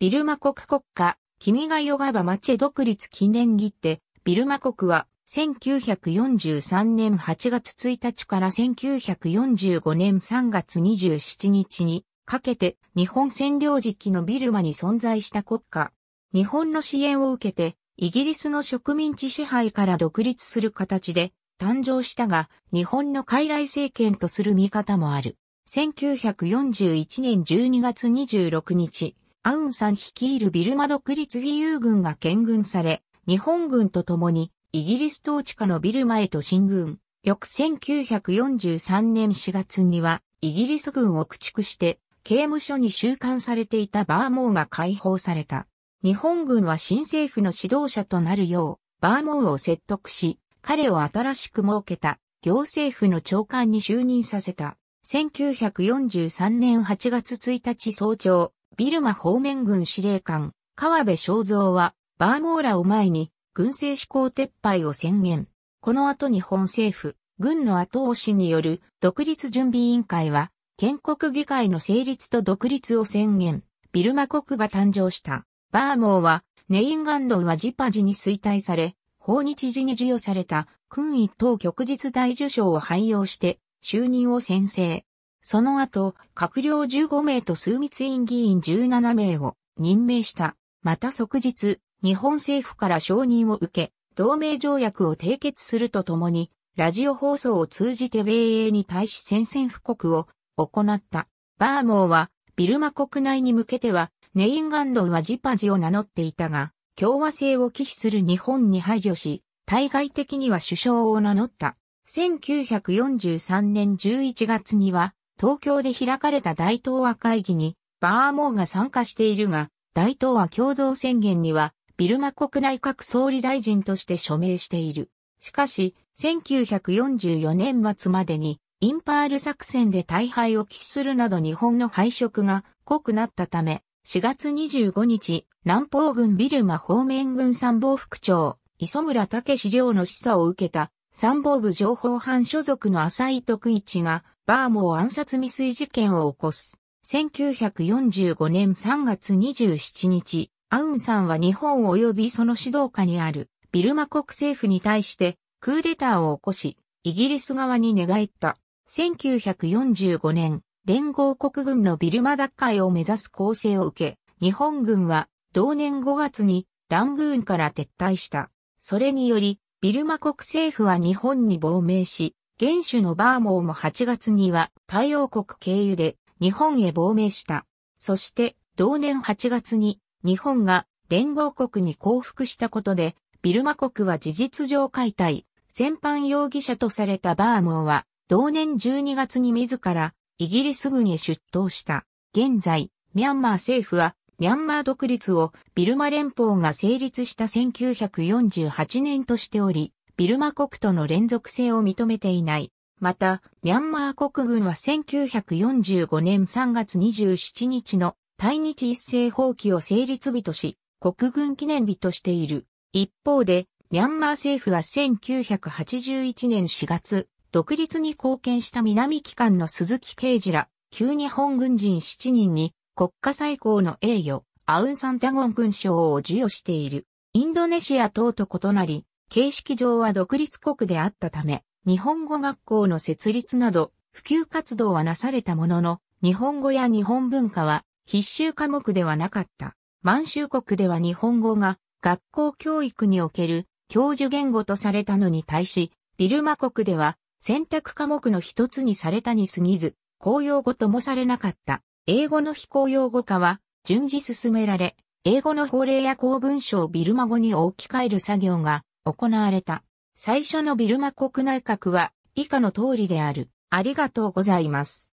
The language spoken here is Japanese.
ビルマ国国家、君がヨガバ町独立記念切手、ビルマ国は、1943年8月1日から1945年3月27日にかけて日本占領時期のビルマに存在した国家。日本の支援を受けてイギリスの植民地支配から独立する形で誕生したが日本の傀儡政権とする見方もある。1941年12月26日、アウンさん率いるビルマ独立義勇軍が建軍され、日本軍と共にイギリス統治下のビルマへと進軍。翌1943年4月にはイギリス軍を駆逐して刑務所に収監されていたバーモーが解放された。日本軍は新政府の指導者となるようバーモーを説得し、彼を新しく設けた行政府の長官に就任させた。1943年8月1日早朝、ビルマ方面軍司令官、川辺正三は、バーモーラを前に、軍政志向撤廃を宣言。この後日本政府、軍の後押しによる独立準備委員会は、建国議会の成立と独立を宣言、ビルマ国が誕生した。バーモーは、ネインガンドンはジパジに衰退され、訪日時に授与された、訓位等旭日大受賞を廃用して、就任を宣誓。その後、閣僚15名と枢密院議員17名を任命した。また即日、日本政府から承認を受け、同盟条約を締結するとともに、ラジオ放送を通じて米英に対し宣戦布告を行った。バーモーは、ビルマ国内に向けては、ネインガンドンはジパジを名乗っていたが、共和制を忌避する日本に配慮し、対外的には首相を名乗った。1943年11月には、東京で開かれた大東亜会議にバーモーが参加しているが、大東亜共同宣言にはビルマ国内各総理大臣として署名している。しかし、1944年末までにインパール作戦で大敗を喫するなど日本の敗色が濃くなったため、4月25日、南方軍ビルマ方面軍参謀副長、磯村武史亮の示唆を受けた参謀部情報班所属の浅井徳一がバーモー暗殺未遂事件を起こす。1945年3月27日、アウンさんは日本及びその指導下にあるビルマ国政府に対してクーデターを起こし、イギリス側に寝返った。1945年、連合国軍のビルマ奪回を目指す構成を受け、日本軍は同年5月にラングーンから撤退した。それにより、ビルマ国政府は日本に亡命し、原種のバーモーも8月には太陽国経由で日本へ亡命した。そして同年8月に日本が連合国に降伏したことでビルマ国は事実上解体、戦犯容疑者とされたバーモーは同年12月に自らイギリス軍へ出頭した。現在、ミャンマー政府はミャンマー独立をビルマ連邦が成立した1948年としており、ビルマ国との連続性を認めていない。また、ミャンマー国軍は1945年3月27日の対日一斉放棄を成立日とし、国軍記念日としている。一方で、ミャンマー政府は1981年4月、独立に貢献した南機関の鈴木啓治ら、旧日本軍人7人に国家最高の栄誉、アウンサンタゴン勲章を授与している。インドネシア等と異なり、形式上は独立国であったため、日本語学校の設立など、普及活動はなされたものの、日本語や日本文化は必修科目ではなかった。満州国では日本語が学校教育における教授言語とされたのに対し、ビルマ国では選択科目の一つにされたに過ぎず、公用語ともされなかった。英語の非公用語化は順次進められ、英語の法令や公文書をビルマ語に置き換える作業が行われた。最初のビルマ国内閣は以下の通りである。ありがとうございます。